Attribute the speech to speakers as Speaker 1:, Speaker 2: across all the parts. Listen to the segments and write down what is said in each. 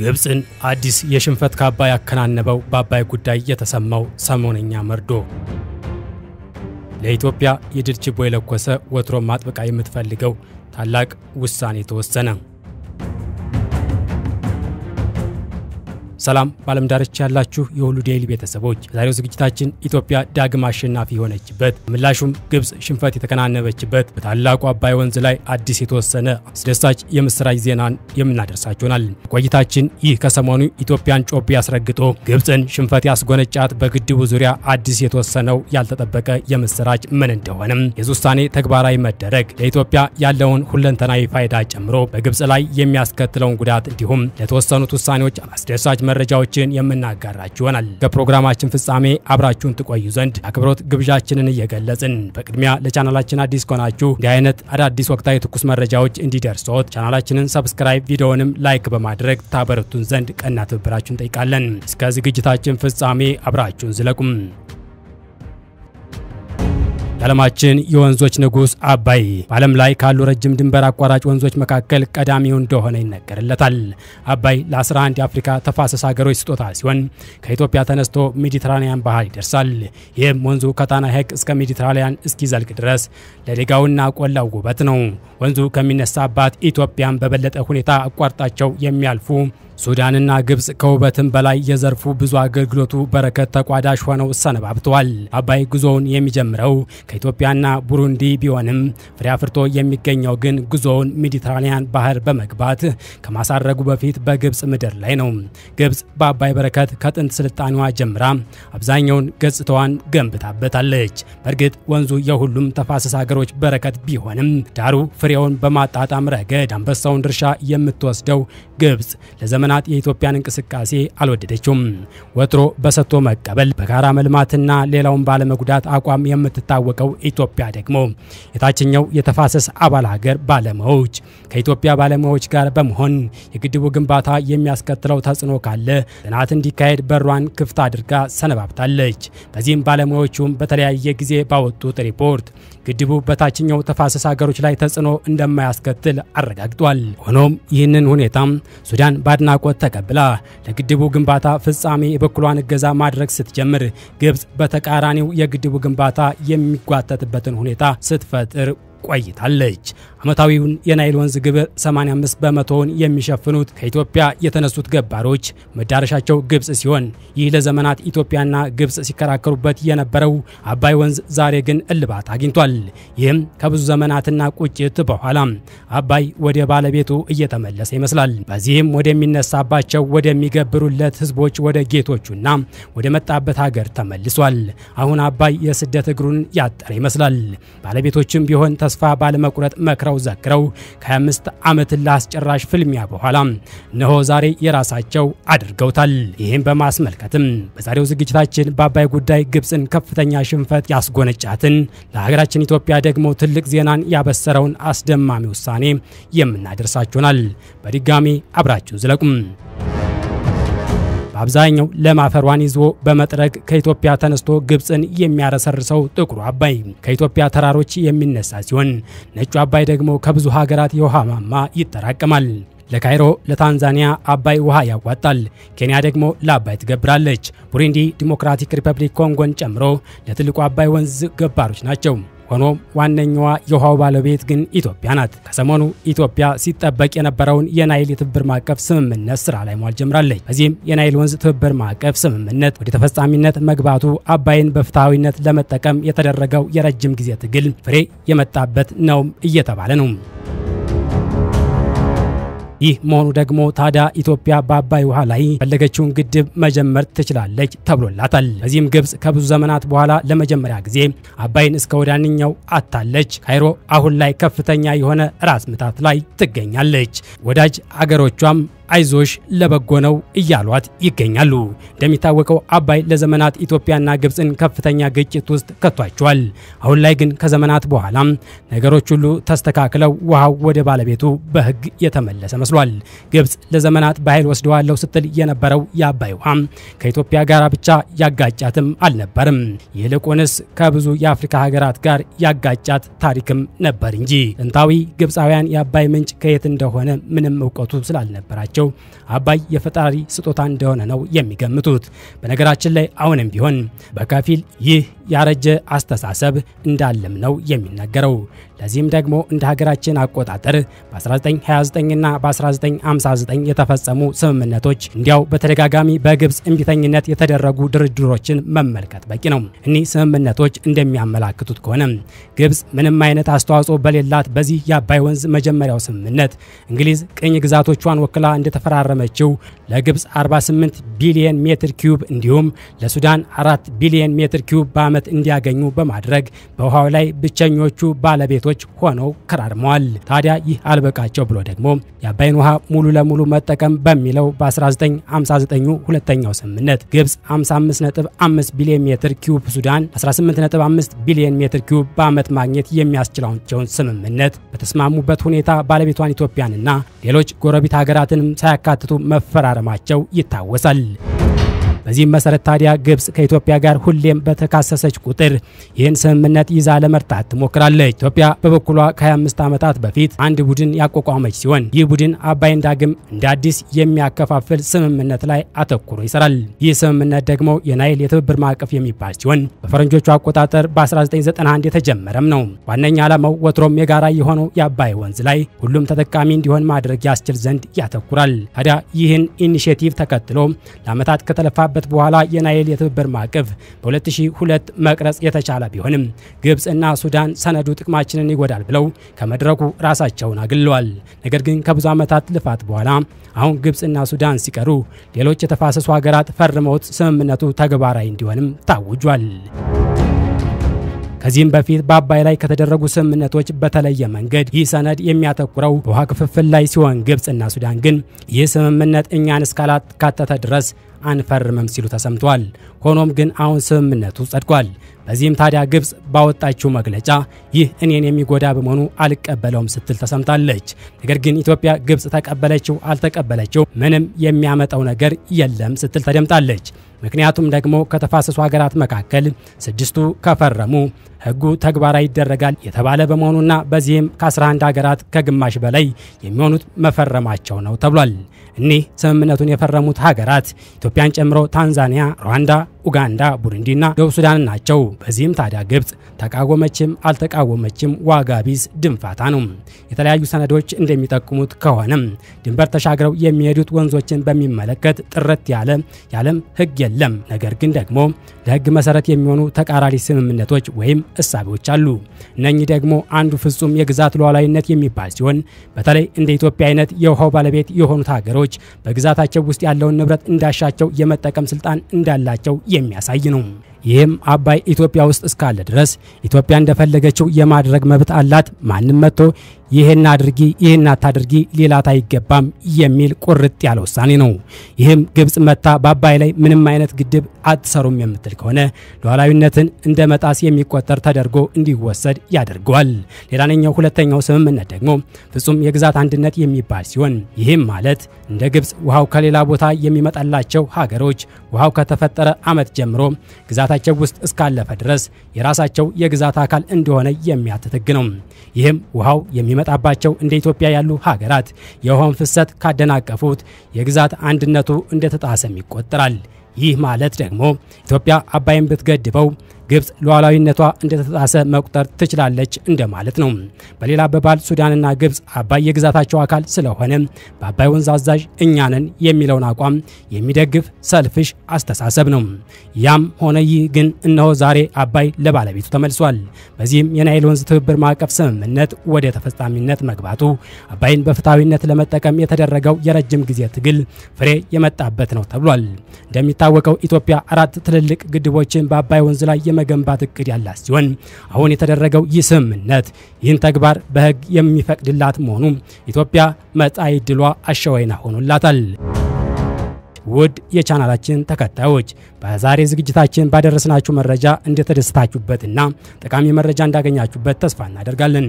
Speaker 1: ግብፅን አዲስ የሽንፈት ካባ ያከናነበው በአባይ ጉዳይ የተሰማው ሰሞነኛ መርዶ ለኢትዮጵያ የድል ችቦ የለኮሰ ወትሮ ማጥበቃ የምትፈልገው ታላቅ ውሳኔ ተወሰነ። ሰላም በዓለም ዳርቻ ያላችሁ የሁሉ ዴይሊ ቤተሰቦች፣ በዛሬው ዝግጅታችን ኢትዮጵያ ዳግም አሸናፊ የሆነችበት ምላሹም ግብፅ ሽንፈት የተከናነበችበት በታላቁ አባይ ወንዝ ላይ አዲስ የተወሰነ አስደሳች የምስራች ዜናን የምናደርሳችሁናል። ቆይታችን ይህ ከሰሞኑ ኢትዮጵያን ጮቢ አስረግጦ ግብፅን ሽንፈት ያስጎነጫት በግድቡ ዙሪያ አዲስ የተወሰነው ያልተጠበቀ የምስራች ምን እንደሆነም የውሳኔ ውሳኔ ተግባራዊ መደረግ ለኢትዮጵያ ያለውን ሁለንተናዊ ፋይዳ ጨምሮ በግብፅ ላይ የሚያስከትለውን ጉዳት እንዲሁም ለተወሰኑት ውሳኔዎች አስደሳች መረጃዎችን የምናጋራችሁ ይሆናል። ከፕሮግራማችን ፍጻሜ አብራችሁን ትቆዩ ዘንድ አክብሮት ግብዣችንን እየገለጽን በቅድሚያ ለቻናላችን አዲስ ከሆናችሁ እንዲህ አይነት አዳዲስ ወቅታዊ ትኩስ መረጃዎች እንዲደርሶት ቻናላችንን ሰብስክራይብ፣ ቪዲዮንም ላይክ በማድረግ ታበረቱን ዘንድ ቀና ትብብራችሁን ጠይቃለን። እስከ ዝግጅታችን ፍጻሜ አብራችሁን ዝለቁም። የዓለማችን የወንዞች ንጉሥ አባይ በዓለም ላይ ካሉ ረጅም ድንበር አቋራጭ ወንዞች መካከል ቀዳሚው እንደሆነ ይነገርለታል። አባይ ለ11 የአፍሪካ ተፋሰስ ሀገሮች ስጦታ ሲሆን ከኢትዮጵያ ተነስቶ ሜዲትራኒያን ባህር ይደርሳል። ይህም ወንዙ ከጣና ሐይቅ እስከ ሜዲትራኒያን እስኪዘልቅ ድረስ ለደጋውና ቆላው ውበት ነው። ወንዙ ከሚነሳባት ኢትዮጵያን በበለጠ ሁኔታ አቋርጣቸው የሚያልፉ ሱዳንና ግብፅ ከውበትም በላይ የዘርፉ ብዙ አገልግሎቱ በረከት ተቋዳሽ ሆነው ሰነባብተዋል። አባይ ጉዞውን የሚጀምረው ከኢትዮጵያና ቡሩንዲ ቢሆንም ፍሬ አፍርቶ የሚገኘው ግን ጉዞውን ሜዲትራኒያን ባህር በመግባት ከማሳረጉ በፊት በግብፅ ምድር ላይ ነው። ግብፅ በአባይ በረከት ከጥንት ስልጣኔዋ ጀምራ አብዛኛውን ገጽታዋን ገንብታበታለች። በእርግጥ ወንዙ የሁሉም ተፋሰስ ሀገሮች በረከት ቢሆንም ዳሩ ፍሬውን በማጣጣም ረገድ አንበሳውን ድርሻ የምትወስደው ግብፅ ለዘመ ለዘመናት የኢትዮጵያን እንቅስቃሴ አልወደደችውም። ወትሮ በሰጥቶ መቀበል በጋራ መልማትና ሌላውን ባለመጉዳት አቋም የምትታወቀው ኢትዮጵያ ደግሞ የታችኛው የተፋሰስ አባል ሀገር ባለመዎች ከኢትዮጵያ ባለሙያዎች ጋር በመሆን የግድቡ ግንባታ የሚያስከትለው ተጽዕኖ ካለ ጥናት እንዲካሄድ በሯን ክፍት አድርጋ ሰነባብታለች። በዚህም ባለሙያዎቹም በተለያየ ጊዜ ባወጡት ሪፖርት ግድቡ በታችኛው ተፋሰስ ሀገሮች ላይ ተጽዕኖ እንደማያስከትል አረጋግጧል። ሆኖም ይህንን ሁኔታም ሱዳን በአድናቆት ተቀብላ ለግድቡ ግንባታ ፍጻሜ የበኩሏን እገዛ ማድረግ ስትጀምር ግብፅ በተቃራኒው የግድቡ ግንባታ የሚጓተትበትን ሁኔታ ስትፈጥር ቆይታለች። ዓመታዊውን የናይል ወንዝ ግብር 85 በመቶውን የሚሸፍኑት ከኢትዮጵያ የተነሱት ገባሮች መዳረሻቸው ግብጽ ሲሆን ይህ ለዘመናት ኢትዮጵያና ግብጽ ሲከራከሩበት የነበረው አባይ ወንዝ ዛሬ ግን እልባት አግኝቷል። ይህም ከብዙ ዘመናትና ቁጭት በኋላ አባይ ወደ ባለቤቱ እየተመለሰ ይመስላል። በዚህም ወደሚነሳባቸው ወደሚገብሩለት ህዝቦች፣ ወደ ጌቶቹና ወደ መጣበት ሀገር ተመልሷል። አሁን አባይ የስደት እግሩን ያጠረ ይመስላል። ባለቤቶችም ቢሆን ተስ ተስፋ ባለመቁረጥ መክረው ዘክረው ከ25 ዓመት ለአስጨራሽ ፍልሚያ በኋላ እነሆ ዛሬ የራሳቸው አድርገውታል። ይህም በማስመልከትም በዛሬው ዝግጅታችን በአባይ ጉዳይ ግብፅን ከፍተኛ ሽንፈት ያስጎነጫትን ለሀገራችን ኢትዮጵያ ደግሞ ትልቅ ዜናን ያበሰረውን አስደማሚ ውሳኔ የምናደርሳችሁናል። በድጋሚ አብራችሁ ዝለቁም። በአብዛኛው ለም አፈሯን ይዞ በመጥረግ ከኢትዮጵያ ተነስቶ ግብፅን የሚያረሰርሰው ጥቁሩ አባይ ከኢትዮጵያ ተራሮች የሚነሳ ሲሆን ነጩ አባይ ደግሞ ከብዙ ሀገራት የውሃ ማማ ይጠራቀማል። ለካይሮ ለታንዛኒያ አባይ ውሃ ያዋጣል። ኬንያ ደግሞ ለአባይ ትገብራለች። ቡሩንዲ፣ ዲሞክራቲክ ሪፐብሊክ ኮንጎን ጨምሮ ለትልቁ አባይ ወንዝ ገባሮች ናቸው። ሆኖም ዋነኛዋ የውሃው ባለቤት ግን ኢትዮጵያ ናት። ከሰሞኑ ኢትዮጵያ ሲጠበቅ የነበረውን የናይል የትብብር ማዕቀፍ ስምምነት ስራ ላይ መዋል ጀምራለች። በዚህም የናይል ወንዝ ትብብር ማዕቀፍ ስምምነት ወደ ተፈጻሚነት መግባቱ አባይን በፍትሐዊነት ለመጠቀም የተደረገው የረጅም ጊዜ ትግል ፍሬ የመጣበት ነውም እየተባለ ነው። ይህ መሆኑ ደግሞ ታዲያ ኢትዮጵያ በአባይ ውሃ ላይ ፈለገችውን ግድብ መጀመር ትችላለች ተብሎላታል። በዚህም ግብጽ ከብዙ ዘመናት በኋላ ለመጀመሪያ ጊዜ አባይን እስከ ወዳንኛው አታለች። ካይሮ አሁን ላይ ከፍተኛ የሆነ ራስ ምታት ላይ ትገኛለች። ወዳጅ አገሮቿም አይዞሽ ለበጎ ነው እያሏት ይገኛሉ። እንደሚታወቀው አባይ ለዘመናት ኢትዮጵያና ግብፅን ከፍተኛ ግጭት ውስጥ ከቷቸዋል። አሁን ላይ ግን ከዘመናት በኋላም ነገሮች ሁሉ ተስተካክለው ውሃው ወደ ባለቤቱ በህግ የተመለሰ መስሏል። ግብፅ ለዘመናት በኃይል ወስደዋለሁ ስትል የነበረው የአባይ ውሃ ከኢትዮጵያ ጋር ብቻ ያጋጫትም አልነበርም። ይልቁንስ ከብዙ የአፍሪካ ሀገራት ጋር ያጋጫት ታሪክም ነበር እንጂ ጥንታዊ ግብፃውያን የአባይ ምንጭ ከየት እንደሆነ ምንም እውቀቱ ስላልነበራቸው በመሆናቸው አባይ የፈጣሪ ስጦታ እንደሆነ ነው የሚገምቱት። በነገራችን ላይ አሁንም ቢሆን በከፊል ይህ ያረጀ አስተሳሰብ እንዳለም ነው የሚነገረው። ለዚህም ደግሞ እንደ ሀገራችን አቆጣጠር በ1929ና በ1959 የተፈጸሙ ስምምነቶች እንዲያው በተደጋጋሚ በግብፅ እምቢተኝነት የተደረጉ ድርድሮችን መመልከት በቂ ነው። እኒህ ስምምነቶች እንደሚያመላክቱት ከሆነ ግብፅ ምንም አይነት አስተዋጽኦ በሌላት በዚህ የአባይ ወንዝ መጀመሪያው ስምምነት እንግሊዝ ቅኝ ግዛቶቿን ወክላ እንደተፈራረመችው ለግብፅ 48 ቢሊየን ሜትር ኪዩብ እንዲሁም ለሱዳን 4 ቢሊየን ሜትር ኪዩብ በዓመት እንዲያገኙ በማድረግ በውሃው ላይ ብቸኞቹ ባለቤቶች ሆነው ከራርመዋል። ታዲያ ይህ አልበቃቸው ብሎ ደግሞ የአባይን ውሃ ሙሉ ለሙሉ መጠቀም በሚለው በ1959 ሁለተኛው ስምምነት ግብፅ 55.5 ቢሊየን ሜትር ኪዩብ፣ ሱዳን 18.5 ቢሊየን ሜትር ኪዩብ በዓመት ማግኘት የሚያስችላቸውን ስምምነት በተስማሙበት ሁኔታ ባለቤቷን ኢትዮጵያንና ሌሎች ጎረቤት ሀገራትንም ሳያካትቱ መፈራረማቸው ይታወሳል። በዚህም መሰረት ታዲያ ግብጽ ከኢትዮጵያ ጋር ሁሌም በተካሰሰች ቁጥር ይህን ስምምነት ይዛ ለመርታት ትሞክራለች። ኢትዮጵያ በበኩሏ ከ25 ዓመታት በፊት አንድ ቡድን ያቋቋመች ሲሆን ይህ ቡድን አባይን ዳግም እንደ አዲስ የሚያከፋፍል ስምምነት ላይ አተኩሮ ይሰራል። ይህ ስምምነት ደግሞ የናይል የትብብር ማዕቀፍ የሚባል ሲሆን በፈረንጆቹ አቆጣጠር በ1991 የተጀመረም ነው። ዋነኛ ዓላማው ወትሮም የጋራ የሆነው የአባይ ወንዝ ላይ ሁሉም ተጠቃሚ እንዲሆን ማድረግ ያስችል ዘንድ ያተኩራል። ታዲያ ይህን ኢኒሽቲቭ ተከትሎ ለዓመታት ከተለፋ ከተዘጋበት በኋላ የናይል የትብብር ማዕቀፍ በ2002 መቅረጽ የተቻለ ቢሆንም ግብጽ እና ሱዳን ሰነዱ ጥቅማችንን ይጎዳል ብለው ከመድረኩ ራሳቸውን አግለዋል። ነገር ግን ከብዙ ዓመታት ልፋት በኋላ አሁን ግብፅና ሱዳን ሲቀሩ ሌሎች የተፋሰሱ ሀገራት ፈርመውት ስምምነቱ ተግባራዊ እንዲሆንም ታውጇል። ከዚህም በፊት በአባይ ላይ ከተደረጉ ስምምነቶች በተለየ መንገድ ይህ ሰነድ የሚያተኩረው በውሃ ክፍፍል ላይ ሲሆን ግብፅና ሱዳን ግን ይህ ስምምነት እኛን እስካላካተተ ድረስ አንፈርምም ሲሉ ተሰምተዋል። ሆኖም ግን አሁን ስምምነቱ ጸድቋል። በዚህም ታዲያ ግብፅ ባወጣችው መግለጫ ይህ እኔን የሚጎዳ በመሆኑ አልቀበለውም ስትል ተሰምታለች። ነገር ግን ኢትዮጵያ ግብፅ ተቀበለችው አልተቀበለችው ምንም የሚያመጣው ነገር የለም ስትል ተደምጣለች። ምክንያቱም ደግሞ ከተፋሰሱ ሀገራት መካከል ስድስቱ ከፈረሙ ሕጉ ተግባራዊ ይደረጋል የተባለ በመሆኑና በዚህም ከ11 ሀገራት ከግማሽ በላይ የሚሆኑት መፈረማቸው ነው ተብሏል። እኒህ ስምምነቱን የፈረሙት ሀገራት ኢትዮጵያን ጨምሮ ታንዛኒያ፣ ሩዋንዳ፣ ኡጋንዳ፣ ቡሩንዲና ደቡብ ሱዳን ናቸው። በዚህም ታዲያ ግብፅ ተቃወመችም አልተቃወመችም ዋጋ ቢስ ድንፋታ ነው። የተለያዩ ሰነዶች እንደሚጠቁሙት ከሆነም ድንበር ተሻግረው የሚሄዱት ወንዞችን በሚመለከት ጥርት ያለ የዓለም ሕግ የለም። ነገር ግን ደግሞ ለሕግ መሰረት የሚሆኑ ተቃራሪ ስምምነቶች ወይም እሳቤዎች አሉ። እነኚህ ደግሞ አንዱ ፍጹም የግዛት ሉዓላዊነት የሚባል ሲሆን በተለይ እንደ ኢትዮጵያ አይነት የውሃው ባለቤት የሆኑት ሀገሮች በግዛታቸው ውስጥ ያለውን ንብረት እንዳሻቸው የመጠቀም ስልጣን እንዳላቸው የሚያሳይ ነው። ይህም አባይ ኢትዮጵያ ውስጥ እስካለ ድረስ ኢትዮጵያ እንደፈለገችው የማድረግ መብት አላት። ማንም መጥቶ ይህን አድርጊ፣ ይህን አታድርጊ ሌላት አይገባም የሚል ቁርጥ ያለ ውሳኔ ነው። ይህም ግብጽ መታ በአባይ ላይ ምንም አይነት ግድብ አትሰሩም የምትል ከሆነ ሉዓላዊነትን እንደ መጣስ የሚቆጠር ተደርጎ እንዲወሰድ ያደርገዋል። ሌላኛው ሁለተኛው ስምምነት ደግሞ ፍጹም የግዛት አንድነት የሚባል ሲሆን ይህም ማለት እንደ ግብጽ ውሃው ከሌላ ቦታ የሚመጣላቸው ሀገሮች ውሃው ከተፈጠረ ዓመት ጀምሮ ግዛታቸው ውስጥ እስካለፈ ድረስ የራሳቸው የግዛት አካል እንደሆነ የሚያትትግ ነው። ይህም ውሃው የሚ የሚመጣባቸው እንደ ኢትዮጵያ ያሉ ሀገራት የውሃውን ፍሰት ካደናቀፉት የግዛት አንድነቱ እንደተጣሰም ይቆጠራል። ይህ ማለት ደግሞ ኢትዮጵያ አባይን ብትገድበው ግብፅ ሉዓላዊነቷ እንደተጣሰ መቁጠር ትችላለች እንደማለት ነው። በሌላ አባባል ሱዳንና ግብፅ አባይ የግዛታቸው አካል ስለሆነ በአባይ ወንዝ አዛዥ እኛንን የሚለውን አቋም የሚደግፍ ሰልፍሽ አስተሳሰብ ነው። ያም ሆነ ይህ ግን እነሆ ዛሬ አባይ ለባለቤቱ ተመልሷል። በዚህም የናይል ወንዝ ትብብር ማዕቀፍ ስምምነት ወደ ተፈጻሚነት መግባቱ አባይን በፍትሐዊነት ለመጠቀም የተደረገው የረጅም ጊዜ ትግል ፍሬ የመጣበት ነው ተብሏል። እንደሚታወቀው ኢትዮጵያ አራት ትልልቅ ግድቦችን በአባይ ወንዝ ላይ የመገንባት እቅድ ያላት ሲሆን አሁን የተደረገው ይህ ስምምነት ይህን ተግባር በህግ የሚፈቅድላት መሆኑ ኢትዮጵያ መጻኢ ዕድሏ አሸዋይና ሆኖላታል። ውድ የቻናላችን ተከታዮች በዛሬ ዝግጅታችን ባደረስናችሁ መረጃ እንደተደስታችሁበትና ጠቃሚ መረጃ እንዳገኛችሁበት ተስፋ እናደርጋለን።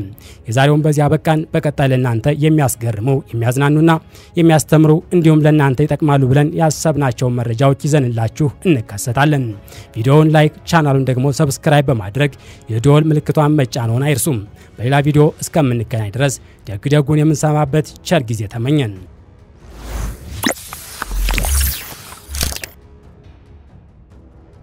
Speaker 1: የዛሬውን በዚህ በቃን በቀጣይ ለእናንተ የሚያስገርሙ የሚያዝናኑና የሚያስተምሩ እንዲሁም ለእናንተ ይጠቅማሉ ብለን ያሰብናቸውን መረጃዎች ይዘንላችሁ እንከሰታለን። ቪዲዮውን ላይክ፣ ቻናሉን ደግሞ ሰብስክራይብ በማድረግ የደወል ምልክቷን መጫንዎን አይርሱም። በሌላ ቪዲዮ እስከምንገናኝ ድረስ ደግ ደጉን የምንሰማበት ቸር ጊዜ ተመኘን።